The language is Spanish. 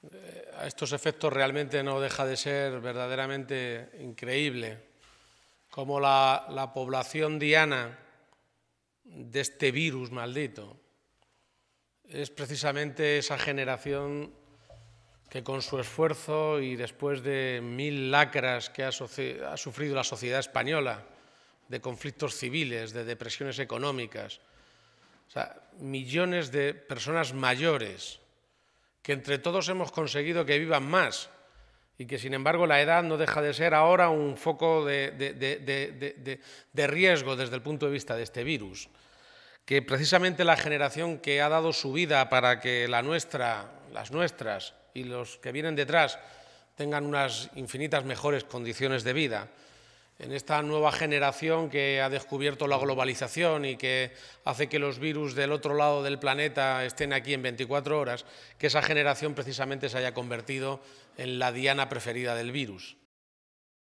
Eh, a estos efectos realmente no deja de ser verdaderamente increíble como la, población diana de este virus maldito es precisamente esa generación que con su esfuerzo y después de mil lacras que ha, sufrido la sociedad española, de conflictos civiles, de depresiones económicas, millones de personas mayores que entre todos hemos conseguido que vivan más y que sin embargo la edad no deja de ser ahora un foco de, riesgo desde el punto de vista de este virus que precisamente la generación que ha dado su vida para que la nuestra, las nuestras y los que vienen detrás tengan unas infinitas mejores condiciones de vida, en esta nueva generación que ha descubierto la globalización y que hace que los virus del otro lado del planeta estén aquí en 24 horas, que esa generación precisamente se haya convertido en la diana preferida del virus.